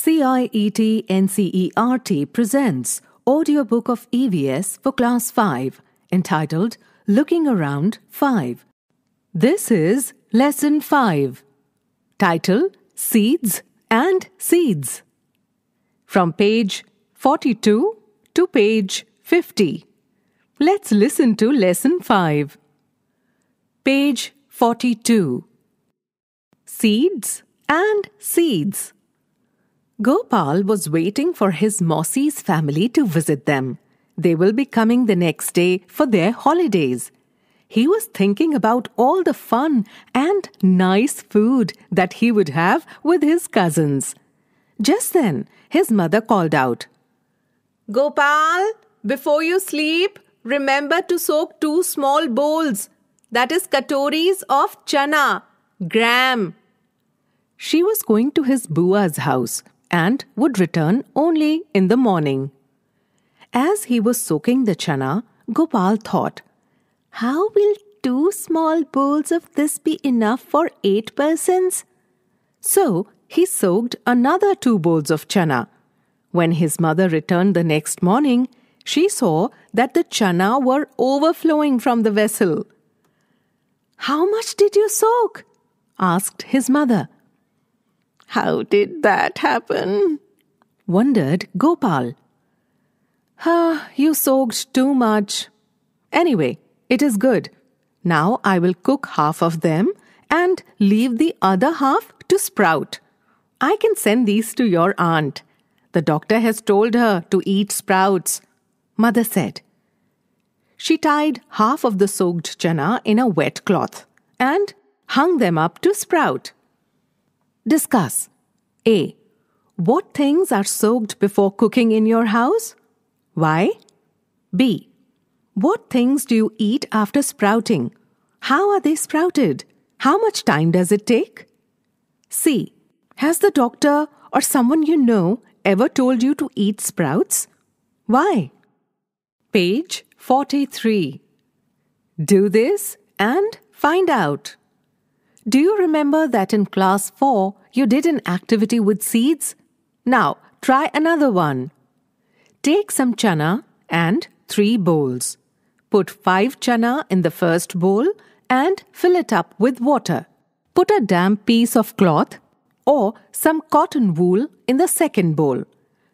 CIET NCERT presents audiobook of EVS for class 5 entitled Looking Around 5. This is lesson 5. Title: Seeds and Seeds. From page 42 to page 50. Let's listen to lesson 5. Page 42. Seeds and Seeds. Gopal was waiting for his Mossy's family to visit them. They will be coming the next day for their holidays. He was thinking about all the fun and nice food that he would have with his cousins. Just then, his mother called out Gopal, before you sleep, remember to soak two small bowls, that is, katoris of chana, gram. She was going to his bua's house and would return only in the morning. As he was soaking the chana, Gopal thought, How will two small bowls of this be enough for eight persons? So he soaked another two bowls of chana. When his mother returned the next morning, she saw that the chana were overflowing from the vessel. How much did you soak? asked his mother. How did that happen? wondered Gopal. Ah, you soaked too much. Anyway, it is good. Now I will cook half of them and leave the other half to sprout. I can send these to your aunt. The doctor has told her to eat sprouts, mother said. She tied half of the soaked chana in a wet cloth and hung them up to sprout. Discuss A. What things are soaked before cooking in your house? Why? B. What things do you eat after sprouting? How are they sprouted? How much time does it take? C. Has the doctor or someone you know ever told you to eat sprouts? Why? Page 43. Do this and find out. Do you remember that in class 4 you did an activity with seeds? Now, try another one. Take some chana and 3 bowls. Put 5 chana in the first bowl and fill it up with water. Put a damp piece of cloth or some cotton wool in the second bowl.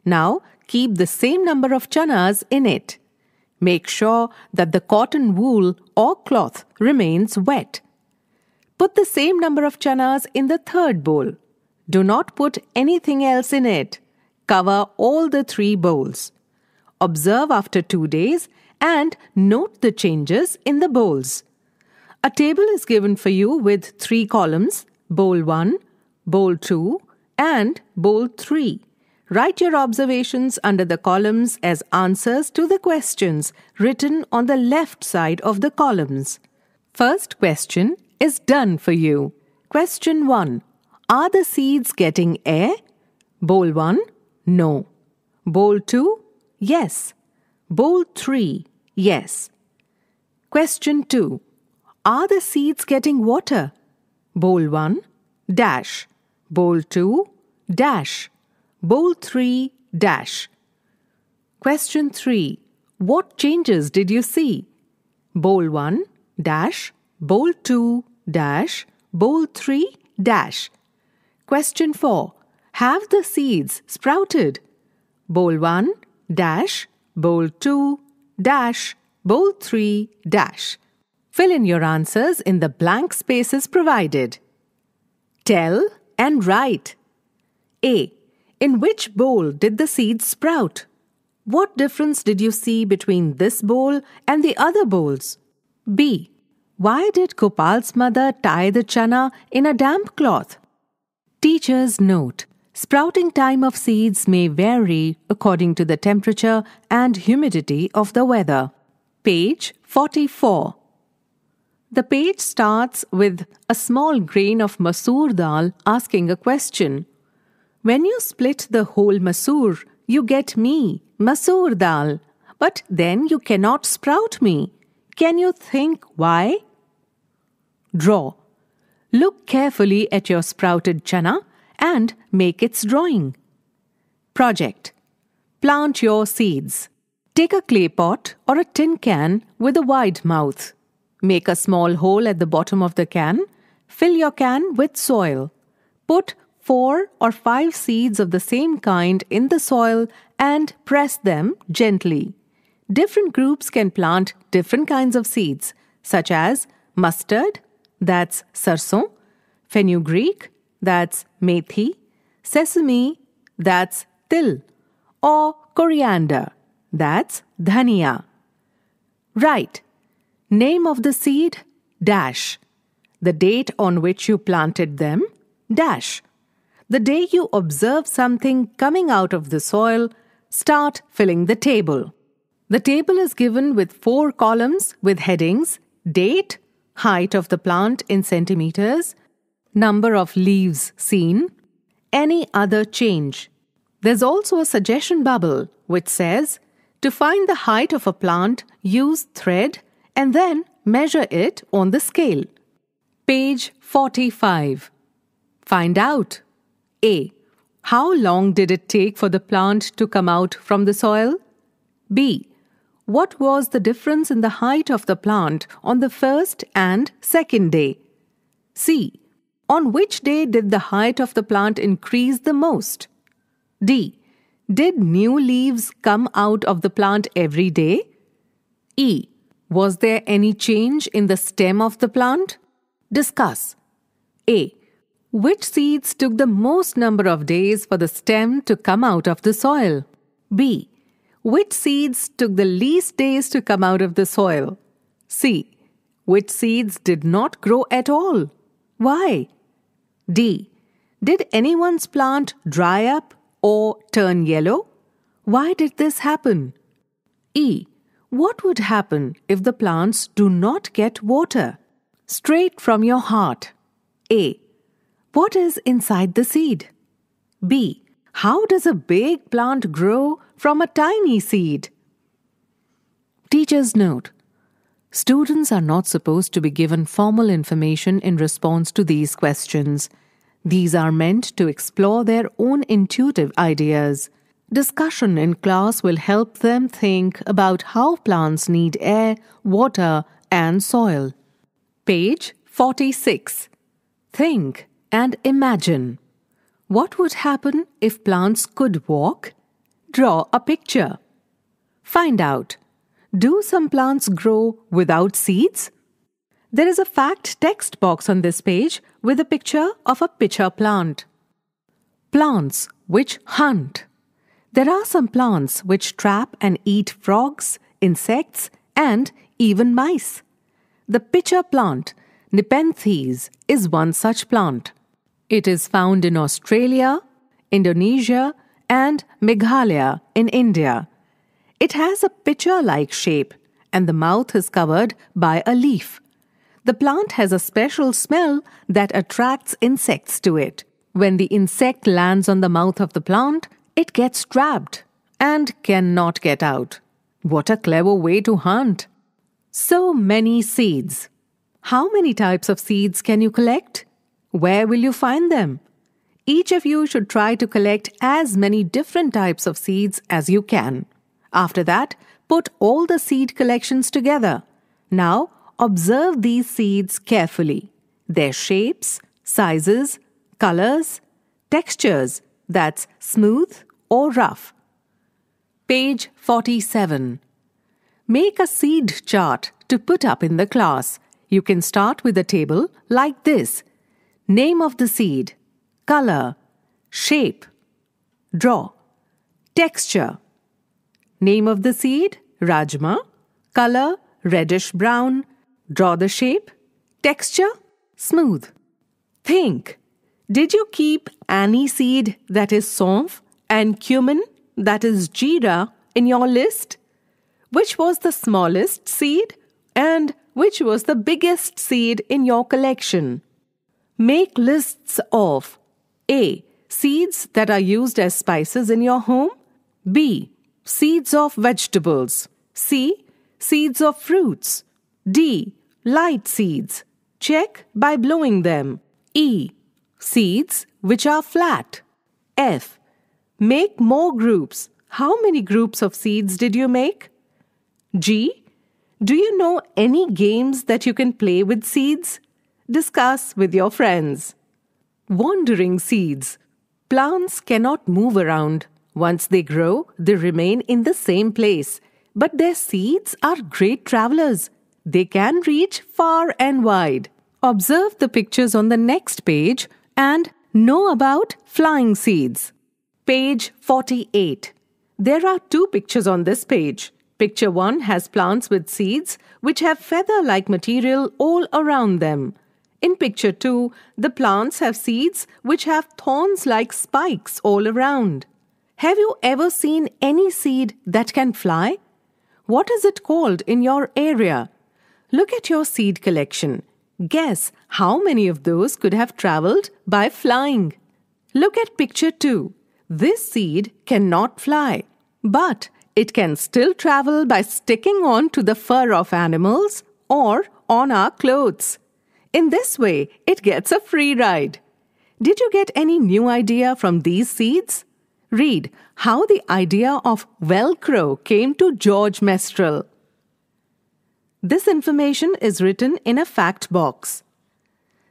Now, keep the same number of chanas in it. Make sure that the cotton wool or cloth remains wet. Put the same number of chanas in the third bowl. Do not put anything else in it. Cover all the three bowls. Observe after two days and note the changes in the bowls. A table is given for you with three columns bowl 1, bowl 2, and bowl 3. Write your observations under the columns as answers to the questions written on the left side of the columns. First question is done for you. Question 1. Are the seeds getting air? Bowl 1. No. Bowl 2. Yes. Bowl 3. Yes. Question 2. Are the seeds getting water? Bowl 1. Dash. Bowl 2. Dash. Bowl 3. Dash. Question 3. What changes did you see? Bowl 1. Dash bowl 2 dash, bowl 3 dash. Question 4. Have the seeds sprouted? Bowl 1 dash, bowl 2 dash, bowl 3 dash. Fill in your answers in the blank spaces provided. Tell and write. A. In which bowl did the seeds sprout? What difference did you see between this bowl and the other bowls? B. Why did Gopal's mother tie the chana in a damp cloth? Teacher's note Sprouting time of seeds may vary according to the temperature and humidity of the weather. Page 44. The page starts with a small grain of masoor dal asking a question. When you split the whole masoor, you get me, masoor dal, but then you cannot sprout me. Can you think why? Draw. Look carefully at your sprouted chana and make its drawing. Project. Plant your seeds. Take a clay pot or a tin can with a wide mouth. Make a small hole at the bottom of the can. Fill your can with soil. Put four or five seeds of the same kind in the soil and press them gently. Different groups can plant different kinds of seeds, such as mustard, that's sarson, fenugreek, that's methi, sesame, that's til, or coriander, that's dhania. Right. Name of the seed, dash. The date on which you planted them, dash. The day you observe something coming out of the soil, start filling the table. The table is given with four columns with headings date, height of the plant in centimeters, number of leaves seen, any other change. There's also a suggestion bubble which says to find the height of a plant, use thread and then measure it on the scale. Page 45. Find out A. How long did it take for the plant to come out from the soil? B what was the difference in the height of the plant on the first and second day? C. On which day did the height of the plant increase the most? D. Did new leaves come out of the plant every day? E. Was there any change in the stem of the plant? Discuss. A. Which seeds took the most number of days for the stem to come out of the soil? B. Which seeds took the least days to come out of the soil? C. Which seeds did not grow at all? Why? D. Did anyone's plant dry up or turn yellow? Why did this happen? E. What would happen if the plants do not get water? Straight from your heart. A. What is inside the seed? B. How does a big plant grow from a tiny seed? Teacher's note Students are not supposed to be given formal information in response to these questions. These are meant to explore their own intuitive ideas. Discussion in class will help them think about how plants need air, water, and soil. Page 46. Think and imagine. What would happen if plants could walk? Draw a picture. Find out. Do some plants grow without seeds? There is a fact text box on this page with a picture of a pitcher plant. Plants which hunt. There are some plants which trap and eat frogs, insects, and even mice. The pitcher plant, Nepenthes, is one such plant. It is found in Australia, Indonesia, and Meghalaya in India. It has a pitcher like shape, and the mouth is covered by a leaf. The plant has a special smell that attracts insects to it. When the insect lands on the mouth of the plant, it gets trapped and cannot get out. What a clever way to hunt! So many seeds. How many types of seeds can you collect? Where will you find them? Each of you should try to collect as many different types of seeds as you can. After that, put all the seed collections together. Now, observe these seeds carefully their shapes, sizes, colors, textures that's smooth or rough. Page 47. Make a seed chart to put up in the class. You can start with a table like this Name of the seed, color, shape, draw, texture. Name of the seed, rajma, color, reddish brown, draw the shape, texture, smooth. Think, did you keep aniseed, that is sonf, and cumin, that is jeera, in your list? Which was the smallest seed and which was the biggest seed in your collection? Make lists of A. Seeds that are used as spices in your home. B. Seeds of vegetables. C. Seeds of fruits. D. Light seeds. Check by blowing them. E. Seeds which are flat. F. Make more groups. How many groups of seeds did you make? G. Do you know any games that you can play with seeds? Discuss with your friends. Wandering seeds. Plants cannot move around. Once they grow, they remain in the same place. But their seeds are great travelers. They can reach far and wide. Observe the pictures on the next page and know about flying seeds. Page 48. There are two pictures on this page. Picture 1 has plants with seeds which have feather like material all around them. In picture 2, the plants have seeds which have thorns like spikes all around. Have you ever seen any seed that can fly? What is it called in your area? Look at your seed collection. Guess how many of those could have traveled by flying. Look at picture 2. This seed cannot fly, but it can still travel by sticking on to the fur of animals or on our clothes. In this way, it gets a free ride. Did you get any new idea from these seeds? Read how the idea of Velcro came to George Mestrel. This information is written in a fact box.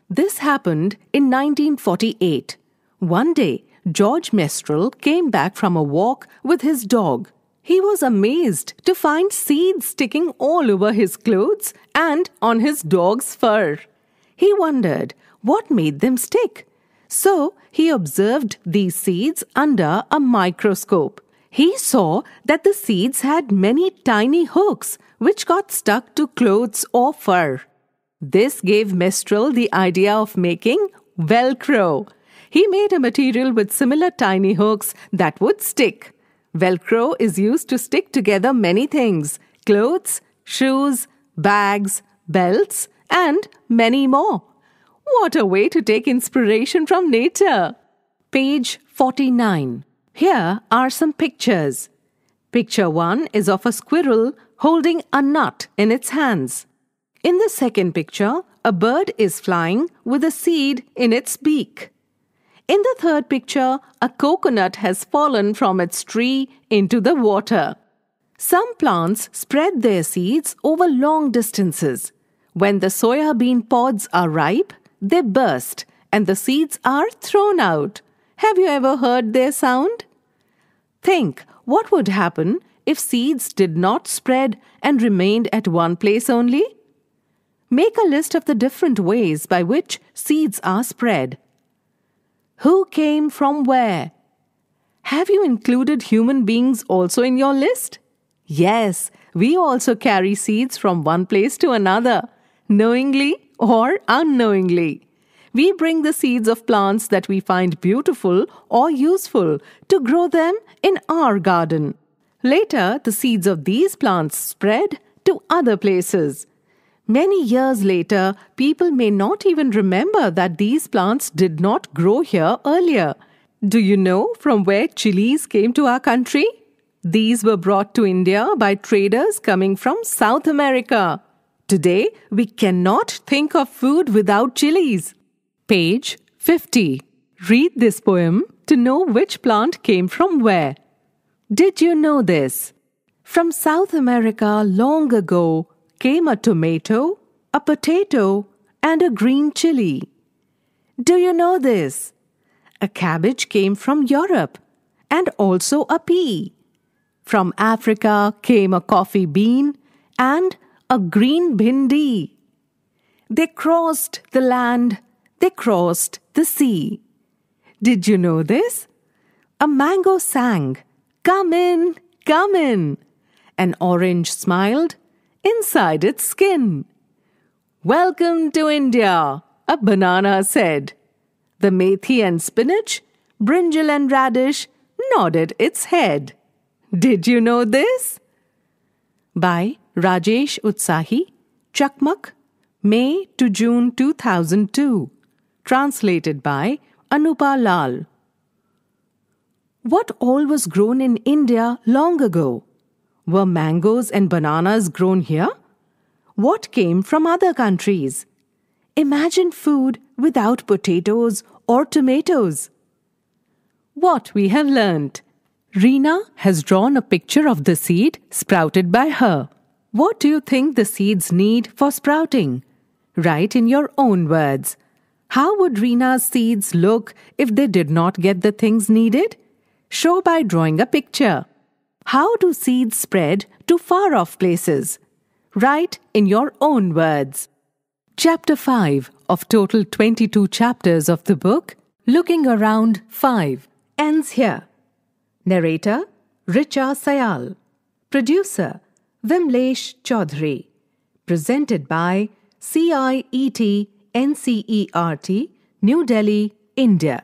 This happened in 1948. One day, George Mestrel came back from a walk with his dog. He was amazed to find seeds sticking all over his clothes and on his dog's fur. He wondered what made them stick. So he observed these seeds under a microscope. He saw that the seeds had many tiny hooks which got stuck to clothes or fur. This gave Mistral the idea of making Velcro. He made a material with similar tiny hooks that would stick. Velcro is used to stick together many things clothes, shoes, bags, belts, and many more. What a way to take inspiration from nature! Page 49. Here are some pictures. Picture 1 is of a squirrel holding a nut in its hands. In the second picture, a bird is flying with a seed in its beak. In the third picture, a coconut has fallen from its tree into the water. Some plants spread their seeds over long distances. When the soya bean pods are ripe, they burst and the seeds are thrown out. Have you ever heard their sound? Think what would happen if seeds did not spread and remained at one place only? Make a list of the different ways by which seeds are spread. Who came from where? Have you included human beings also in your list? Yes, we also carry seeds from one place to another knowingly or unknowingly. We bring the seeds of plants that we find beautiful or useful to grow them in our garden. Later, the seeds of these plants spread to other places. Many years later, people may not even remember that these plants did not grow here earlier. Do you know from where chilies came to our country? These were brought to India by traders coming from South America. Today, we cannot think of food without chilies. Page 50. Read this poem to know which plant came from where. Did you know this? From South America long ago came a tomato, a potato, and a green chili. Do you know this? A cabbage came from Europe and also a pea. From Africa came a coffee bean and a green bindi. They crossed the land, they crossed the sea. Did you know this? A mango sang, Come in, come in. An orange smiled inside its skin. Welcome to India, a banana said. The methi and spinach, brinjal and radish nodded its head. Did you know this? By Rajesh Utsahi, Chakmak, May to June 2002. Translated by Anupa Lal. What all was grown in India long ago? Were mangoes and bananas grown here? What came from other countries? Imagine food without potatoes or tomatoes. What we have learnt. Rina has drawn a picture of the seed sprouted by her. What do you think the seeds need for sprouting? Write in your own words. How would Rina's seeds look if they did not get the things needed? Show by drawing a picture. How do seeds spread to far off places? Write in your own words. Chapter 5 of total 22 chapters of the book, Looking Around 5, ends here. Narrator Richa Sayal. Producer Vimlesh Chaudhary. Presented by CIET NCERT, New Delhi, India.